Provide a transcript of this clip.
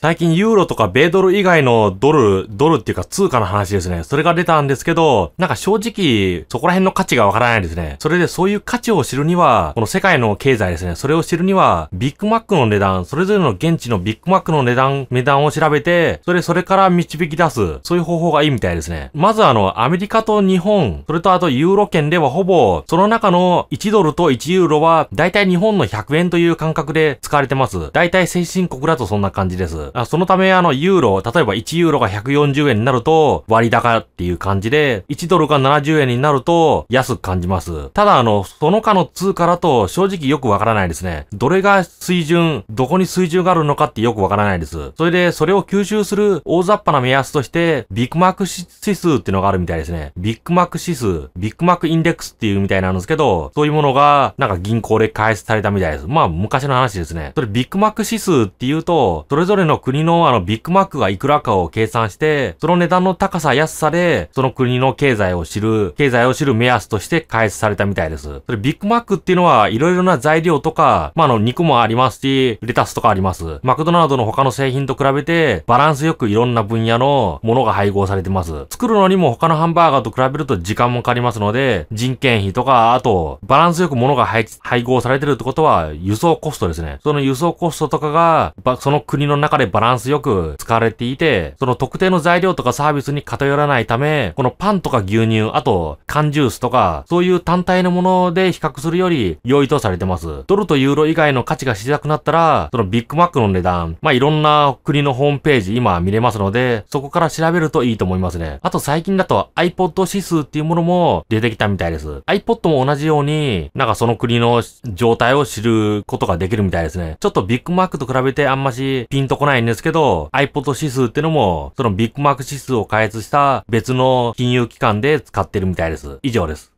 最近ユーロとか米ドル以外のドル、ドルっていうか通貨の話ですね。それが出たんですけど、なんか正直、そこら辺の価値がわからないですね。それでそういう価値を知るには、この世界の経済ですね。それを知るには、ビッグマックの値段、それぞれの現地のビッグマックの値段、値段を調べて、それ、それから導き出す、そういう方法がいいみたいですね。まずあの、アメリカと日本、それとあとユーロ圏ではほぼ、その中の1ドルと1ユーロは、だいたい日本の100円という感覚で使われてます。だいたい先進国だとそんな感じです。。そのため、あの、ユーロ、例えば1ユーロが140円になると、割高っていう感じで、1ドルが70円になると、安く感じます。ただ、あの、その他の通貨だと、正直よくわからないですね。どれが水準、どこに水準があるのかってよくわからないです。それで、それを吸収する大雑把な目安として、ビッグマック指数っていうのがあるみたいですね。ビッグマック指数、ビッグマックインデックスっていうみたいなんですけど、そういうものが、なんか銀行で開発されたみたいです。まあ、昔の話ですね。それ、ビッグマック指数っていうと、それぞれのの国のあのビッグマックがいくらかを計算して、その値段の高さ安さで、その国の経済を知る、経済を知る目安として開発されたみたいです。それビッグマックっていうのは、いろいろな材料とか、まあ、あの肉もありますし、レタスとかあります。マクドナルドの他の製品と比べて、バランスよくいろんな分野のものが配合されてます。作るのにも他のハンバーガーと比べると時間もかかりますので、人件費とか、あと、バランスよく物が配配合されてるってことは、輸送コストですね。その輸送コストとかが、その国の中でバランスよく使われていて、その特定の材料とかサービスに偏らないため、このパンとか牛乳、あと缶ジュースとか、そういう単体のもので比較するより良いとされてます。ドルとユーロ以外の価値が知りたくなったら、そのビッグマックの値段、まあ、いろんな国のホームページ今見れますので、そこから調べるといいと思いますね。あと最近だと iPod 指数っていうものも出てきたみたいです。iPod も同じように、なんかその国の状態を知ることができるみたいですね。ちょっとビッグマックと比べてあんましピンとこないないんですけど、iPod 指数ってのも、そのビッグマック指数を開発した別の金融機関で使ってるみたいです。以上です。